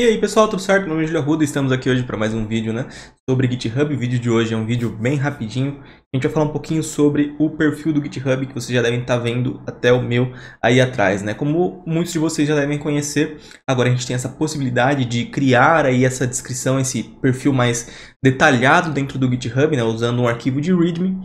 E aí pessoal, tudo certo? Meu nome é Júlio Arruda e estamos aqui hoje para mais um vídeo né, sobre GitHub. O vídeo de hoje é um vídeo bem rapidinho. A gente vai falar um pouquinho sobre o perfil do GitHub que vocês já devem estar tá vendo até o meu aí atrás. Né? Como muitos de vocês já devem conhecer, agora a gente tem essa possibilidade de criar aí essa descrição, esse perfil mais detalhado dentro do GitHub, né, usando um arquivo de README.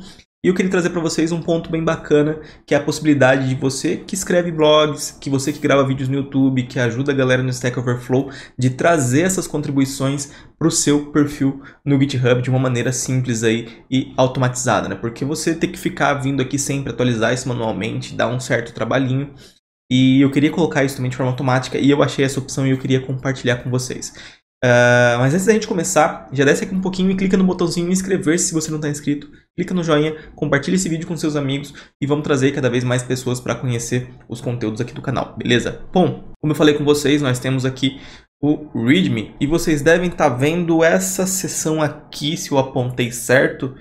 E eu queria trazer para vocês um ponto bem bacana, que é a possibilidade de você que escreve blogs, que você que grava vídeos no YouTube, que ajuda a galera no Stack Overflow, de trazer essas contribuições para o seu perfil no GitHub de uma maneira simples aí e automatizada, né? Porque você tem que ficar vindo aqui sempre atualizar isso manualmente, dá um certo trabalhinho. E eu queria colocar isso também de forma automática e eu achei essa opção e eu queria compartilhar com vocês. Uh, mas antes da gente começar, já desce aqui um pouquinho e clica no botãozinho inscrever-se se você não está inscrito clica no joinha, compartilha esse vídeo com seus amigos e vamos trazer cada vez mais pessoas para conhecer os conteúdos aqui do canal, beleza? Bom, como eu falei com vocês, nós temos aqui o README e vocês devem estar tá vendo essa seção aqui, se eu apontei certo,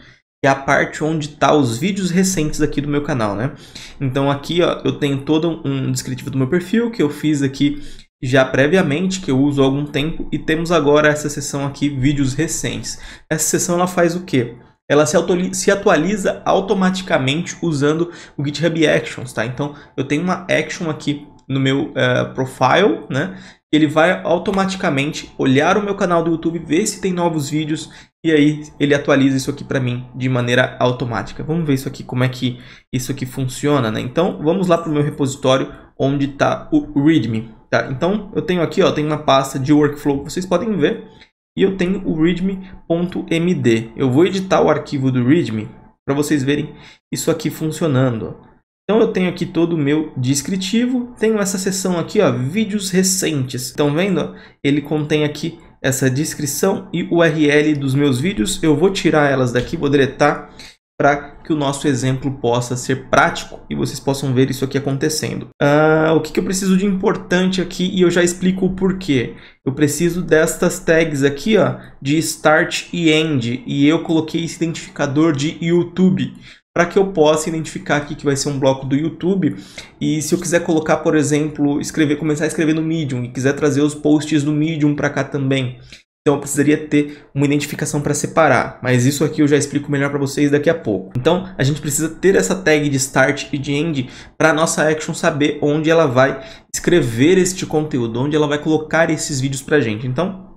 é a parte onde está os vídeos recentes aqui do meu canal, né? Então aqui ó, eu tenho todo um descritivo do meu perfil que eu fiz aqui já previamente, que eu uso há algum tempo, e temos agora essa seção aqui, vídeos recentes. Essa seção ela faz o quê? ela se, se, atualiza automaticamente usando o GitHub Actions, tá? Então, eu tenho uma action aqui no meu uh, profile, né? Ele vai automaticamente olhar o meu canal do YouTube, ver se tem novos vídeos e aí ele atualiza isso aqui para mim de maneira automática. Vamos ver isso aqui, como é que isso aqui funciona, né? Então, vamos lá para o meu repositório onde está o README, tá? Então, eu tenho aqui, ó, tem uma pasta de workflow, vocês podem ver e eu tenho o readme.md. Eu vou editar o arquivo do readme para vocês verem isso aqui funcionando. Então eu tenho aqui todo o meu descritivo, tenho essa seção aqui, ó, vídeos recentes. Estão vendo? Ele contém aqui essa descrição e URL dos meus vídeos. Eu vou tirar elas daqui, vou deletar para que o nosso exemplo possa ser prático e vocês possam ver isso aqui acontecendo. Ah, o que, que eu preciso de importante aqui e eu já explico o porquê. Eu preciso destas tags aqui ó, de start e end e eu coloquei esse identificador de YouTube para que eu possa identificar aqui que vai ser um bloco do YouTube. E se eu quiser colocar, por exemplo, escrever, começar a escrever no Medium e quiser trazer os posts do Medium para cá também, então eu precisaria ter uma identificação para separar, mas isso aqui eu já explico melhor para vocês daqui a pouco. Então a gente precisa ter essa tag de start e de end para a nossa action saber onde ela vai escrever este conteúdo, onde ela vai colocar esses vídeos para a gente. Então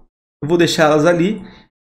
eu vou deixá-las ali,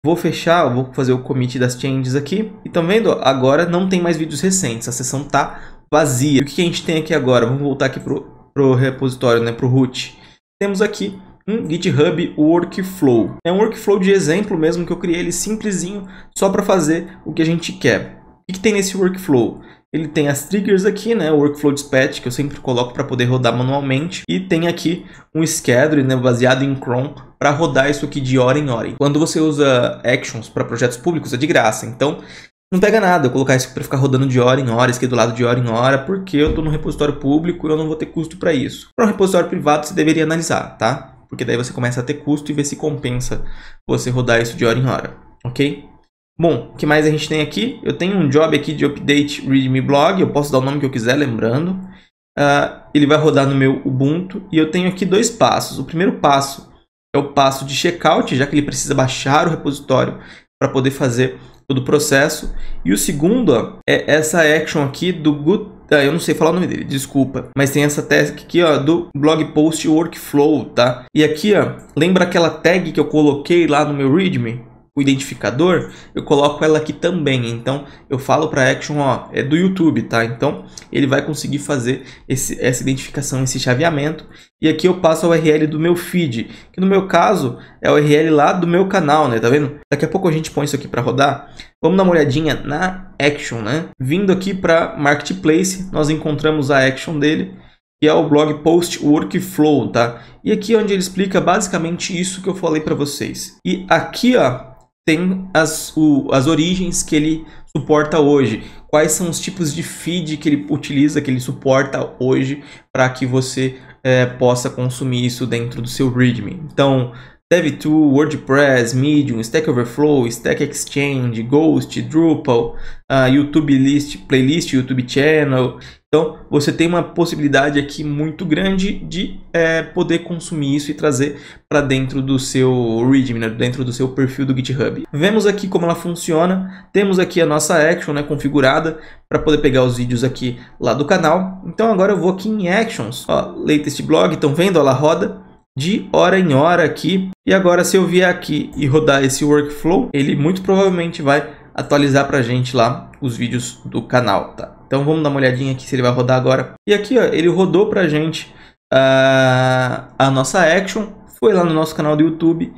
vou fechar, vou fazer o commit das changes aqui. E estão vendo? Agora não tem mais vídeos recentes, a sessão tá vazia. E o que a gente tem aqui agora? Vamos voltar aqui para pro repositório, né, pro root. Temos aqui um GitHub Workflow. É um workflow de exemplo mesmo que eu criei ele simplesinho só para fazer o que a gente quer. O que, que tem nesse workflow? Ele tem as triggers aqui, né, o workflow dispatch que eu sempre coloco para poder rodar manualmente e tem aqui um schedule, né, baseado em Chrome para rodar isso aqui de hora em hora. Quando você usa actions para projetos públicos é de graça, então não pega nada eu colocar isso para ficar rodando de hora em hora, lado de hora em hora, porque eu estou no repositório público e eu não vou ter custo para isso. Para um repositório privado você deveria analisar, tá? porque daí você começa a ter custo e ver se compensa você rodar isso de hora em hora, ok? Bom, o que mais a gente tem aqui? Eu tenho um job aqui de update readme blog, eu posso dar o nome que eu quiser, lembrando. Uh, ele vai rodar no meu Ubuntu e eu tenho aqui dois passos. O primeiro passo é o passo de checkout, já que ele precisa baixar o repositório para poder fazer todo o processo. E o segundo ó, é essa action aqui do good ah, eu não sei falar o nome dele, desculpa. Mas tem essa tag aqui, ó, do blog post workflow, tá? E aqui, ó, lembra aquela tag que eu coloquei lá no meu readme? o identificador, eu coloco ela aqui também. Então, eu falo para Action, ó, é do YouTube, tá? Então, ele vai conseguir fazer esse, essa identificação, esse chaveamento. E aqui eu passo a URL do meu feed, que no meu caso é a URL lá do meu canal, né? Tá vendo? Daqui a pouco a gente põe isso aqui para rodar. Vamos dar uma olhadinha na Action, né? Vindo aqui para Marketplace, nós encontramos a Action dele que é o blog Post Workflow, tá? E aqui é onde ele explica basicamente isso que eu falei para vocês. E aqui, ó, tem as, o, as origens que ele suporta hoje, quais são os tipos de feed que ele utiliza, que ele suporta hoje, para que você é, possa consumir isso dentro do seu README. Então, DevTool, WordPress, Medium, Stack Overflow, Stack Exchange, Ghost, Drupal, uh, YouTube List, Playlist, YouTube Channel, então, você tem uma possibilidade aqui muito grande de é, poder consumir isso e trazer para dentro do seu readme, né? dentro do seu perfil do GitHub. Vemos aqui como ela funciona. Temos aqui a nossa action né, configurada para poder pegar os vídeos aqui lá do canal. Então, agora eu vou aqui em actions. Ó, latest blog, estão vendo? Ela roda de hora em hora aqui. E agora, se eu vier aqui e rodar esse workflow, ele muito provavelmente vai atualizar para a gente lá os vídeos do canal, tá? Então vamos dar uma olhadinha aqui se ele vai rodar agora. E aqui, ó, ele rodou para a gente uh, a nossa action, foi lá no nosso canal do YouTube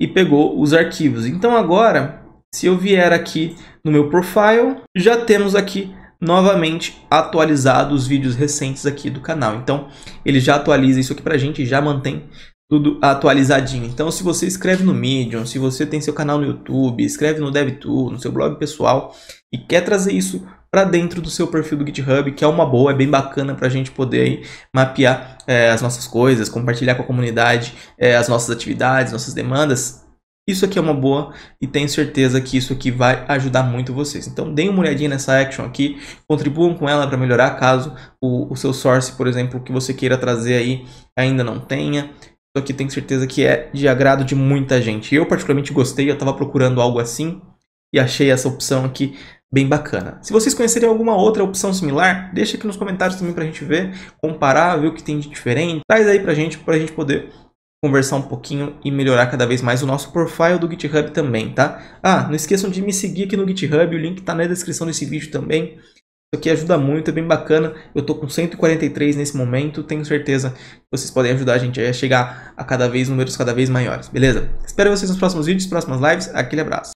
e pegou os arquivos. Então agora, se eu vier aqui no meu profile, já temos aqui novamente atualizado os vídeos recentes aqui do canal. Então ele já atualiza isso aqui para a gente e já mantém tudo atualizadinho. Então, se você escreve no Medium, se você tem seu canal no YouTube, escreve no DevTool, no seu blog pessoal e quer trazer isso para dentro do seu perfil do GitHub, que é uma boa, é bem bacana para a gente poder aí mapear é, as nossas coisas, compartilhar com a comunidade é, as nossas atividades, nossas demandas. Isso aqui é uma boa e tenho certeza que isso aqui vai ajudar muito vocês. Então, deem uma olhadinha nessa action aqui, contribuam com ela para melhorar caso o, o seu source, por exemplo, que você queira trazer aí ainda não tenha aqui tenho certeza que é de agrado de muita gente. Eu particularmente gostei, eu estava procurando algo assim e achei essa opção aqui bem bacana. Se vocês conhecerem alguma outra opção similar, deixa aqui nos comentários também para a gente ver, comparar, ver o que tem de diferente. Traz aí para a gente, para a gente poder conversar um pouquinho e melhorar cada vez mais o nosso profile do GitHub também, tá? Ah, não esqueçam de me seguir aqui no GitHub, o link está na descrição desse vídeo também. Isso aqui ajuda muito, é bem bacana. Eu tô com 143 nesse momento, tenho certeza que vocês podem ajudar a gente a chegar a cada vez números cada vez maiores, beleza? Espero vocês nos próximos vídeos, próximas lives. Aquele abraço.